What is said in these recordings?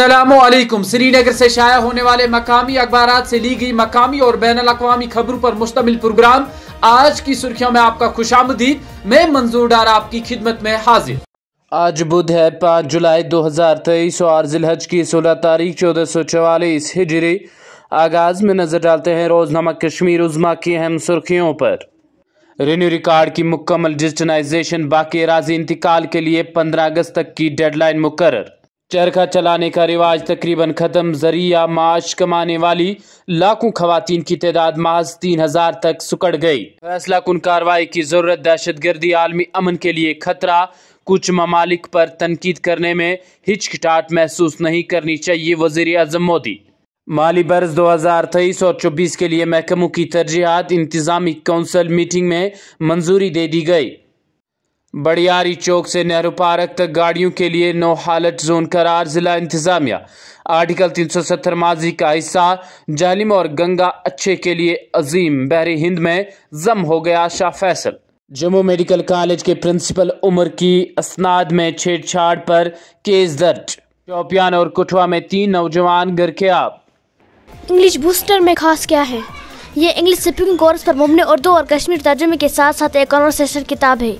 असलम श्रीनगर से शाया होने वाले मकामी अखबार से ली गई मकामी और बैन अवी खबरों पर मुश्तमिल प्रोग्राम आज की सुर्खियों में आपका खुश आमदीद मैं मंजूर डार आपकी खिदमत में हाजिर आज बुध है पाँच जुलाई दो हज़ार तेईस और जिलहज की सोलह तारीख चौदह सौ चवालीस हिजरी आगाज़ में नज़र डालते हैं नमक कश्मीर उजमा की अहम सुर्खियों पर रेन्यू रिकॉर्ड की मुकम्मल डिजिटलाइजेशन बाकी राजी इंतकाल के लिए पंद्रह अगस्त तक की डेडलाइन मुकर्र चरखा चलाने का रिवाज तकरीबन ख़त्म जरिया माश कमाने वाली लाखों खातन की तादाद महज तीन हज़ार तक सुकड़ गई फैसला कन कार्रवाई की ज़रूरत दहशत गर्दी आलमी अमन के लिए खतरा कुछ ममालिक पर तनकीद करने में हिचकिटाट महसूस नहीं करनी चाहिए वजीर अजम मोदी माली बरस दो हज़ार तेईस और चौबीस के लिए महकमों की तरजीहत इंतज़ामी कौंसल मीटिंग में मंजूरी दे दी गई बड़ियारी चौक से नेहरू पार्क तक गाड़ियों के लिए नो हालत जोन करार जिला इंतजामिया आर्टिकल 370 माजी का हिस्सा जालिम और गंगा अच्छे के लिए अजीम बहरी हिंद में जम हो गया शाह फैसल जम्मू मेडिकल कॉलेज के प्रिंसिपल उमर की असनाद में छेड़छाड़ पर केस दर्ज चौपियान और कुठवा में तीन नौजवान घर के आप इंग्लिश बूस्टर में खास क्या है ये इंग्लिश स्पीकिंग कोर्स पर मुमने उर्दू और कश्मीर तर्जुमे के साथ साथ एक सेशन किताब है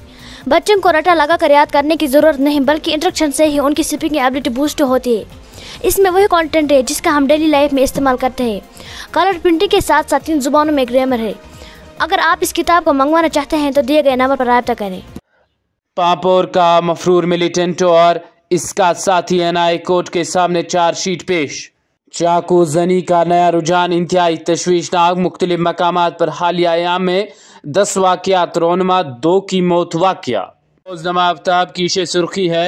बच्चों को रटा लगाकर याद करने की ज़रूरत नहीं बल्कि इंट्रक्शन से ही उनकी स्पीकिंग एबिलिटी बूस्ट होती है इसमें वही कंटेंट है जिसका हम डेली लाइफ में इस्तेमाल करते हैं कलर प्रिंटिंग के साथ साथ तीन जुबानों में ग्रामर है अगर आप इस किताब को मंगवाना चाहते हैं तो दिए गए नंबर पर रबता करें पापोर का मफरूर मिलिटेंट और इसका साथी एनआई कोर्ट के सामने चार्जशीट पेश चाकू जनी का नया रुझान इंतहाई तशवीशनाक मुख्तलिफ मकाम पर हालिया में दस वाक़ त्रोनमा दो की मौत वाक़ आफ्ताब की शे सुर्खी है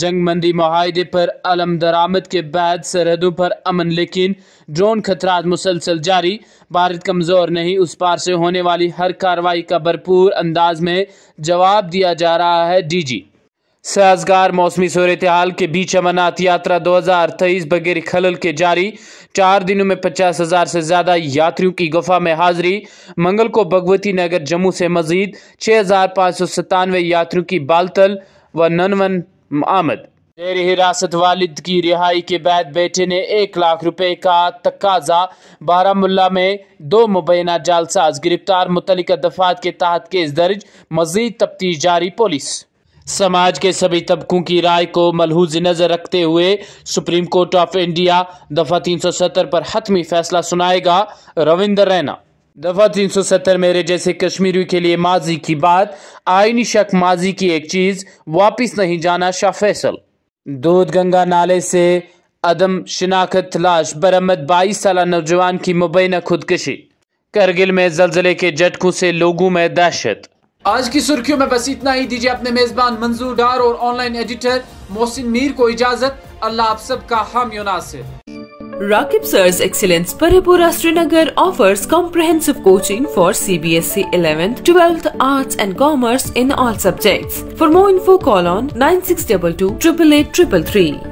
जंग मंदी माहदे पर अलम दरामद के बाद सरहदों पर अमन लेकिन ड्रोन खतरा मुसलसल जारी भारत कमज़ोर नहीं उस पार से होने वाली हर कार्रवाई का भरपूर अंदाज में जवाब दिया जा रहा है डी जी साजगार मौसमी सूरत हाल के बीच अमरनाथ यात्रा दो हज़ार तेईस बगैर खलल के जारी चार दिनों में पचास हज़ार से ज़्यादा यात्रियों की गुफा में हाजिरी मंगल को भगवती नगर जम्मू से मजीद छः हज़ार पाँच सौ सतानवे यात्रियों की बालतल व ननवन आमद जेर हिरासत वालिद की रिहाई के बाद बेटे ने एक लाख रुपए का तकाजा बारामुल्ला में दो मुबैना जालसाज गिरफ्तार मुतलिका दफात के तहत केस दर्ज मजीद तफ्तीश जारी पुलिस समाज के सभी तबकों की राय को मलहूज नज़र रखते हुए सुप्रीम कोर्ट ऑफ इंडिया दफ़ा 370 पर हतमी फैसला सुनाएगा रविंदर रैना दफ़ा 370 मेरे जैसे कश्मीरी के लिए माजी की बात आईनी शक माजी की एक चीज़ वापस नहीं जाना शाह फैसल दूध गंगा नाले से अदम शिनाखत तलाश बरामद बाईस साल नौजवान की मुबैना खुदकशी करगिल में जलजले के झटकों से लोगों में दहशत आज की सुर्खियों में बस इतना ही दीजिए अपने मेजबान मंजूर डार और ऑनलाइन एडिटर मोहसिन मीर को इजाजत अल्लाह आप सबका हम युनासिर Rakib Sir's Excellence Paripura Srinagar offers comprehensive coaching for CBSC 11th, 12th Arts and Commerce in all subjects. For more info call on 9622 888 333.